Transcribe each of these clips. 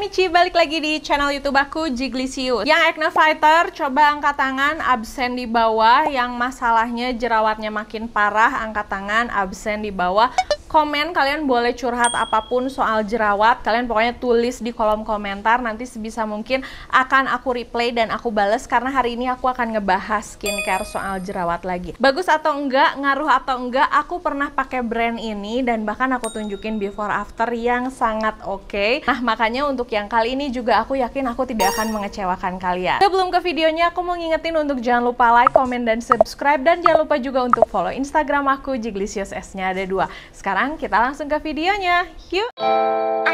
Michi, balik lagi di channel YouTube aku, Jiglisius. Yang acne fighter, coba angkat tangan, absen di bawah. Yang masalahnya jerawatnya makin parah, angkat tangan, absen di bawah komen kalian boleh curhat apapun soal jerawat kalian pokoknya tulis di kolom komentar nanti sebisa mungkin akan aku replay dan aku bales karena hari ini aku akan ngebahas skincare soal jerawat lagi bagus atau enggak ngaruh atau enggak aku pernah pakai brand ini dan bahkan aku tunjukin before after yang sangat oke okay. nah makanya untuk yang kali ini juga aku yakin aku tidak akan mengecewakan kalian sebelum ke videonya aku mau ngingetin untuk jangan lupa like, komen, dan subscribe dan jangan lupa juga untuk follow instagram aku Jiglisius S nya ada dua sekarang sekarang kita langsung ke videonya. Yuk!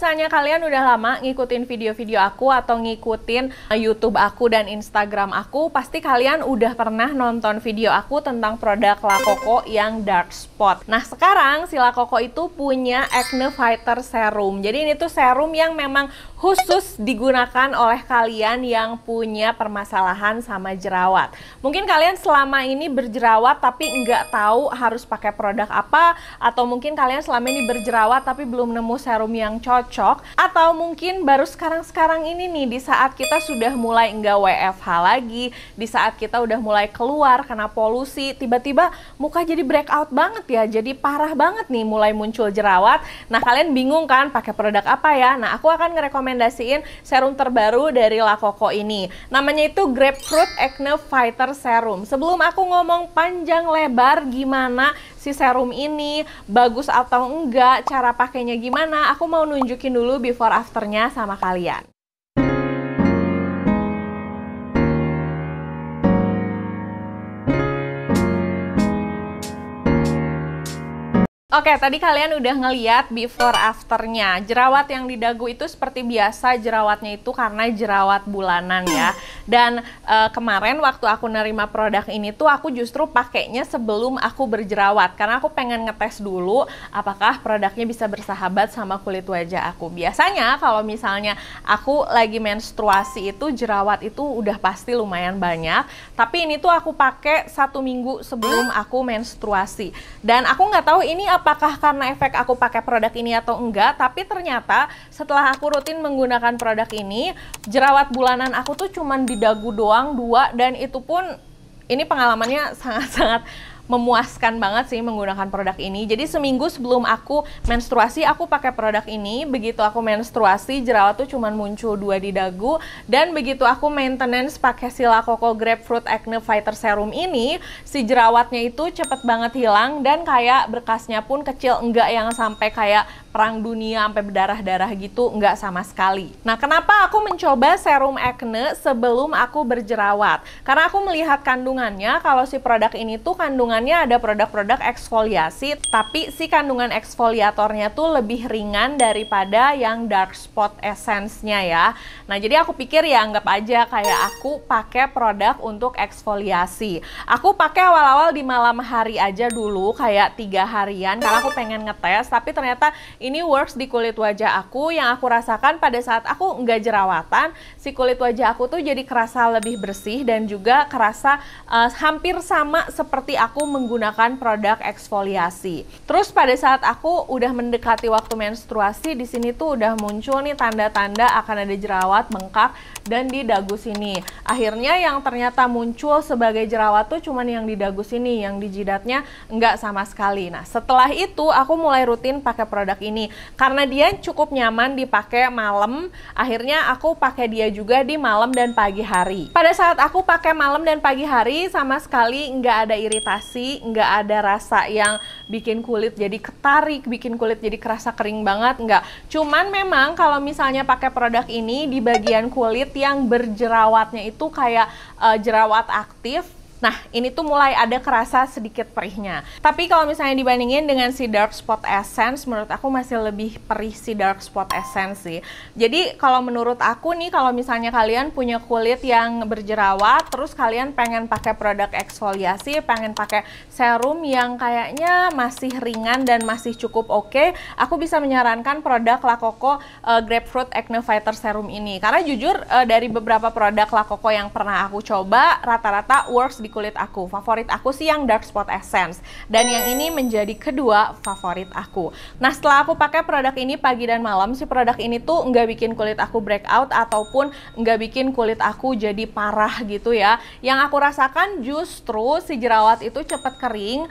misalnya kalian udah lama ngikutin video-video aku atau ngikutin eh, YouTube aku dan Instagram aku, pasti kalian udah pernah nonton video aku tentang produk La Coco yang dark spot. Nah, sekarang si La Coco itu punya Acne Fighter Serum. Jadi ini tuh serum yang memang khusus digunakan oleh kalian yang punya permasalahan sama jerawat. Mungkin kalian selama ini berjerawat tapi nggak tahu harus pakai produk apa atau mungkin kalian selama ini berjerawat tapi belum nemu serum yang cocok cocok atau mungkin baru sekarang-sekarang ini nih di saat kita sudah mulai nggak WFH lagi, di saat kita udah mulai keluar karena polusi, tiba-tiba muka jadi breakout banget ya, jadi parah banget nih mulai muncul jerawat. Nah, kalian bingung kan pakai produk apa ya? Nah, aku akan ngerekomendasiin serum terbaru dari Lakoko ini. Namanya itu Grapefruit Acne Fighter Serum. Sebelum aku ngomong panjang lebar gimana si serum ini bagus atau enggak, cara pakainya gimana, aku mau nunjukin dulu before afternya sama kalian. Oke, tadi kalian udah ngeliat before afternya. Jerawat yang di dagu itu seperti biasa jerawatnya itu karena jerawat bulanan ya. Dan e, kemarin waktu aku nerima produk ini tuh aku justru pakainya sebelum aku berjerawat karena aku pengen ngetes dulu apakah produknya bisa bersahabat sama kulit wajah aku. Biasanya kalau misalnya aku lagi menstruasi itu jerawat itu udah pasti lumayan banyak. Tapi ini tuh aku pakai satu minggu sebelum aku menstruasi. Dan aku nggak tahu ini apakah karena efek aku pakai produk ini atau enggak, tapi ternyata setelah aku rutin menggunakan produk ini, jerawat bulanan aku tuh cuman di dagu doang dua dan itu pun ini pengalamannya sangat-sangat memuaskan banget sih menggunakan produk ini. Jadi seminggu sebelum aku menstruasi aku pakai produk ini. Begitu aku menstruasi jerawat tuh cuman muncul dua di dagu dan begitu aku maintenance pakai Sila Coco Grapefruit Acne Fighter Serum ini si jerawatnya itu cepet banget hilang dan kayak berkasnya pun kecil enggak yang sampai kayak perang dunia sampai berdarah-darah gitu nggak sama sekali. Nah, kenapa aku mencoba serum acne sebelum aku berjerawat? Karena aku melihat kandungannya kalau si produk ini tuh kandungannya ada produk-produk eksfoliasi, tapi si kandungan eksfoliatornya tuh lebih ringan daripada yang dark spot essence-nya ya. Nah, jadi aku pikir ya anggap aja kayak aku pakai produk untuk eksfoliasi. Aku pakai awal-awal di malam hari aja dulu kayak tiga harian karena aku pengen ngetes, tapi ternyata ini works di kulit wajah aku yang aku rasakan pada saat aku nggak jerawatan si kulit wajah aku tuh jadi kerasa lebih bersih dan juga kerasa uh, hampir sama seperti aku menggunakan produk eksfoliasi terus pada saat aku udah mendekati waktu menstruasi di sini tuh udah muncul nih tanda-tanda akan ada jerawat bengkak dan di dagu sini akhirnya yang ternyata muncul sebagai jerawat tuh cuman yang di dagu sini yang di jidatnya nggak sama sekali nah setelah itu aku mulai rutin pakai produk ini ini karena dia cukup nyaman dipakai malam akhirnya aku pakai dia juga di malam dan pagi hari pada saat aku pakai malam dan pagi hari sama sekali nggak ada iritasi nggak ada rasa yang bikin kulit jadi ketarik bikin kulit jadi kerasa kering banget nggak cuman memang kalau misalnya pakai produk ini di bagian kulit yang berjerawatnya itu kayak uh, jerawat aktif Nah, ini tuh mulai ada kerasa sedikit perihnya. Tapi kalau misalnya dibandingin dengan si Dark Spot Essence, menurut aku masih lebih perih si Dark Spot Essence sih. Jadi, kalau menurut aku nih, kalau misalnya kalian punya kulit yang berjerawat, terus kalian pengen pakai produk eksfoliasi, pengen pakai serum yang kayaknya masih ringan dan masih cukup oke, okay, aku bisa menyarankan produk La Coco uh, Grapefruit Acne Fighter Serum ini. Karena jujur, uh, dari beberapa produk La Coco yang pernah aku coba, rata-rata works di kulit aku. Favorit aku sih yang Dark Spot Essence. Dan yang ini menjadi kedua favorit aku. Nah setelah aku pakai produk ini pagi dan malam, si produk ini tuh nggak bikin kulit aku breakout ataupun nggak bikin kulit aku jadi parah gitu ya. Yang aku rasakan justru si jerawat itu cepet kering,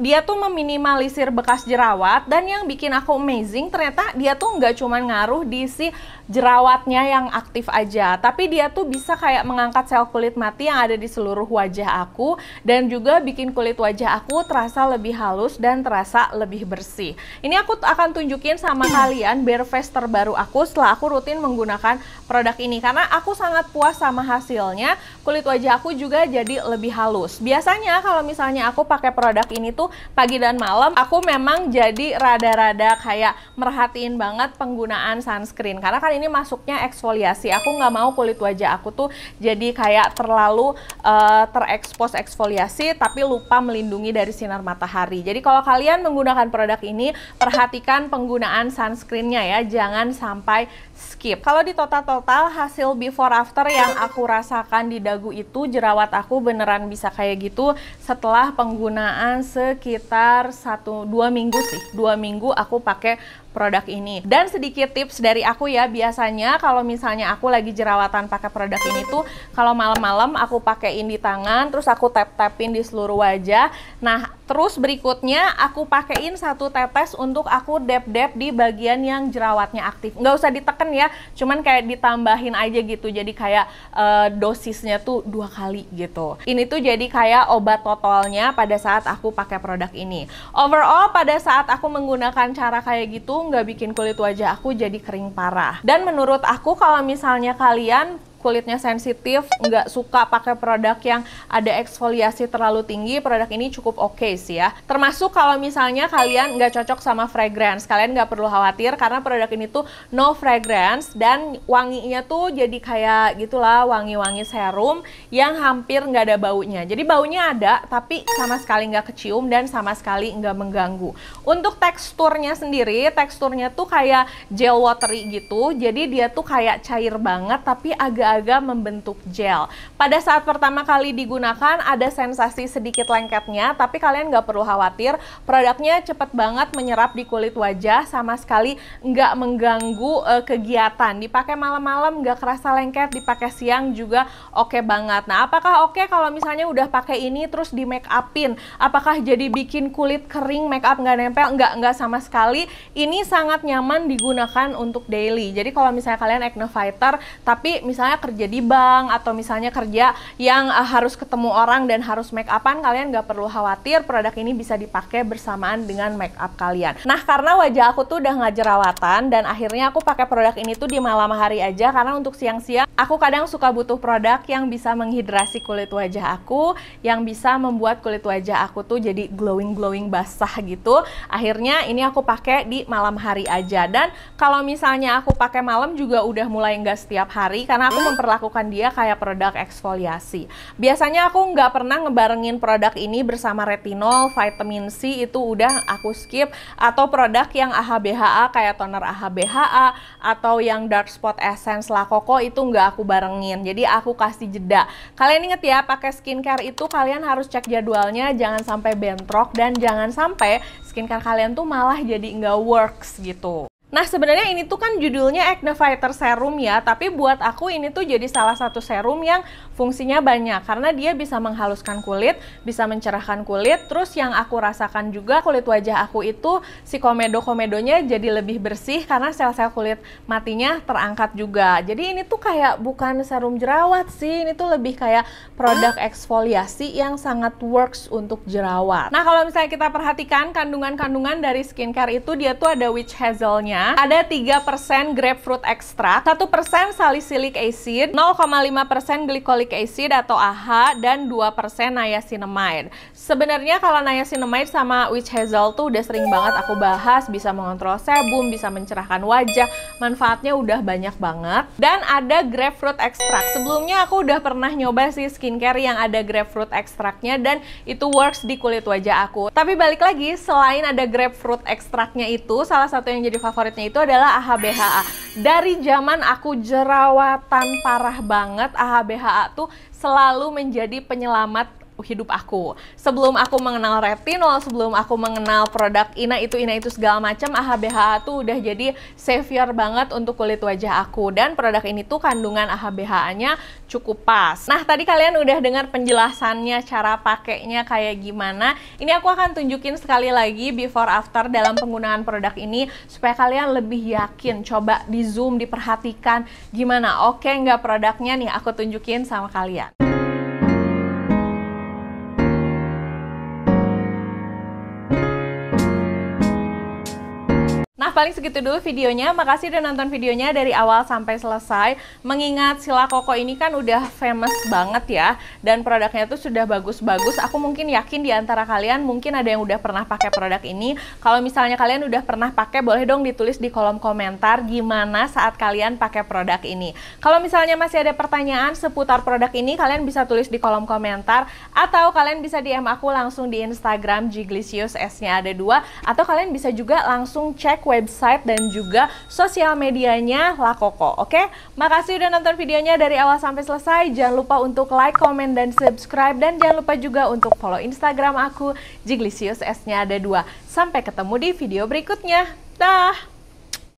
dia tuh meminimalisir bekas jerawat dan yang bikin aku amazing ternyata dia tuh nggak cuma ngaruh di si jerawatnya yang aktif aja tapi dia tuh bisa kayak mengangkat sel kulit mati yang ada di seluruh wajah aku dan juga bikin kulit wajah aku terasa lebih halus dan terasa lebih bersih ini aku akan tunjukin sama kalian bare face terbaru aku setelah aku rutin menggunakan produk ini karena aku sangat puas sama hasilnya kulit wajah aku juga jadi lebih halus biasanya kalau misalnya aku pakai produk ini tuh pagi dan malam aku memang jadi rada-rada kayak merhatiin banget penggunaan sunscreen karena kan ini masuknya eksfoliasi aku nggak mau kulit wajah aku tuh jadi kayak terlalu uh, eh, terekspos eksfoliasi tapi lupa melindungi dari sinar matahari jadi kalau kalian menggunakan produk ini perhatikan penggunaan sunscreennya ya jangan sampai skip kalau di total-total hasil before after yang aku rasakan di dagu itu jerawat aku beneran bisa kayak gitu setelah penggunaan se sekitar satu dua minggu sih dua minggu aku pakai produk ini. Dan sedikit tips dari aku ya, biasanya kalau misalnya aku lagi jerawatan pakai produk ini tuh, kalau malam-malam aku pakaiin di tangan, terus aku tap-tapin di seluruh wajah. Nah, terus berikutnya aku pakaiin satu tetes untuk aku dep-dep di bagian yang jerawatnya aktif. Nggak usah diteken ya, cuman kayak ditambahin aja gitu. Jadi kayak uh, dosisnya tuh dua kali gitu. Ini tuh jadi kayak obat totalnya pada saat aku pakai produk ini. Overall pada saat aku menggunakan cara kayak gitu, nggak bikin kulit wajah aku jadi kering parah. Dan menurut aku kalau misalnya kalian kulitnya sensitif, nggak suka pakai produk yang ada eksfoliasi terlalu tinggi, produk ini cukup oke okay sih ya. Termasuk kalau misalnya kalian nggak cocok sama fragrance, kalian nggak perlu khawatir karena produk ini tuh no fragrance dan wanginya tuh jadi kayak gitulah wangi-wangi serum yang hampir nggak ada baunya. Jadi baunya ada tapi sama sekali nggak kecium dan sama sekali nggak mengganggu. Untuk teksturnya sendiri, teksturnya tuh kayak gel watery gitu, jadi dia tuh kayak cair banget tapi agak agak membentuk gel. Pada saat pertama kali digunakan ada sensasi sedikit lengketnya, tapi kalian nggak perlu khawatir, produknya cepat banget menyerap di kulit wajah, sama sekali nggak mengganggu uh, kegiatan. Dipakai malam-malam nggak kerasa lengket, dipakai siang juga oke okay banget. Nah, apakah oke okay kalau misalnya udah pakai ini terus di make upin? Apakah jadi bikin kulit kering, make up nggak nempel? Nggak, nggak sama sekali. Ini sangat nyaman digunakan untuk daily. Jadi kalau misalnya kalian acne fighter, tapi misalnya kerja di bank atau misalnya kerja yang uh, harus ketemu orang dan harus make upan, kalian nggak perlu khawatir produk ini bisa dipakai bersamaan dengan make up kalian. Nah, karena wajah aku tuh udah nggak jerawatan dan akhirnya aku pakai produk ini tuh di malam hari aja karena untuk siang-siang aku kadang suka butuh produk yang bisa menghidrasi kulit wajah aku, yang bisa membuat kulit wajah aku tuh jadi glowing-glowing basah gitu. Akhirnya ini aku pakai di malam hari aja dan kalau misalnya aku pakai malam juga udah mulai nggak setiap hari karena aku memperlakukan dia kayak produk eksfoliasi. Biasanya aku nggak pernah ngebarengin produk ini bersama retinol, vitamin C itu udah aku skip atau produk yang AHBHA kayak toner AHBHA atau yang dark spot essence La Coco itu nggak aku barengin. Jadi aku kasih jeda. Kalian inget ya pakai skincare itu kalian harus cek jadwalnya jangan sampai bentrok dan jangan sampai skincare kalian tuh malah jadi nggak works gitu. Nah, sebenarnya ini tuh kan judulnya Acne Fighter Serum ya, tapi buat aku ini tuh jadi salah satu serum yang fungsinya banyak karena dia bisa menghaluskan kulit, bisa mencerahkan kulit, terus yang aku rasakan juga kulit wajah aku itu si komedo-komedonya jadi lebih bersih karena sel-sel kulit matinya terangkat juga. Jadi ini tuh kayak bukan serum jerawat sih, ini tuh lebih kayak produk eksfoliasi yang sangat works untuk jerawat. Nah, kalau misalnya kita perhatikan kandungan-kandungan dari skincare itu dia tuh ada witch hazelnya ada 3% grapefruit extract, 1% salicylic acid, 0,5% glycolic acid atau AH dan 2% niacinamide. Sebenarnya kalau niacinamide sama witch hazel tuh udah sering banget aku bahas, bisa mengontrol sebum, bisa mencerahkan wajah, manfaatnya udah banyak banget. Dan ada grapefruit extract. Sebelumnya aku udah pernah nyoba sih skincare yang ada grapefruit extractnya dan itu works di kulit wajah aku. Tapi balik lagi, selain ada grapefruit extractnya itu, salah satu yang jadi favorit favoritnya itu adalah AHBHA. Dari zaman aku jerawatan parah banget, AHBHA tuh selalu menjadi penyelamat hidup aku. Sebelum aku mengenal retinol, sebelum aku mengenal produk Ina itu Ina itu segala macam, AHBHA tuh udah jadi savior banget untuk kulit wajah aku dan produk ini tuh kandungan AHBHA-nya cukup pas. Nah, tadi kalian udah dengar penjelasannya cara pakainya kayak gimana. Ini aku akan tunjukin sekali lagi before after dalam penggunaan produk ini supaya kalian lebih yakin. Coba di zoom diperhatikan gimana. Oke, nggak produknya nih aku tunjukin sama kalian. paling segitu dulu videonya. Makasih udah nonton videonya dari awal sampai selesai. Mengingat Sila Koko ini kan udah famous banget ya. Dan produknya tuh sudah bagus-bagus. Aku mungkin yakin di antara kalian mungkin ada yang udah pernah pakai produk ini. Kalau misalnya kalian udah pernah pakai, boleh dong ditulis di kolom komentar gimana saat kalian pakai produk ini. Kalau misalnya masih ada pertanyaan seputar produk ini, kalian bisa tulis di kolom komentar. Atau kalian bisa DM aku langsung di Instagram Jiglicious S-nya ada dua. Atau kalian bisa juga langsung cek website website dan juga sosial medianya Lakoko. Oke, makasih udah nonton videonya dari awal sampai selesai. Jangan lupa untuk like, comment, dan subscribe. Dan jangan lupa juga untuk follow Instagram aku, Jiglisius S-nya ada dua. Sampai ketemu di video berikutnya. Dah!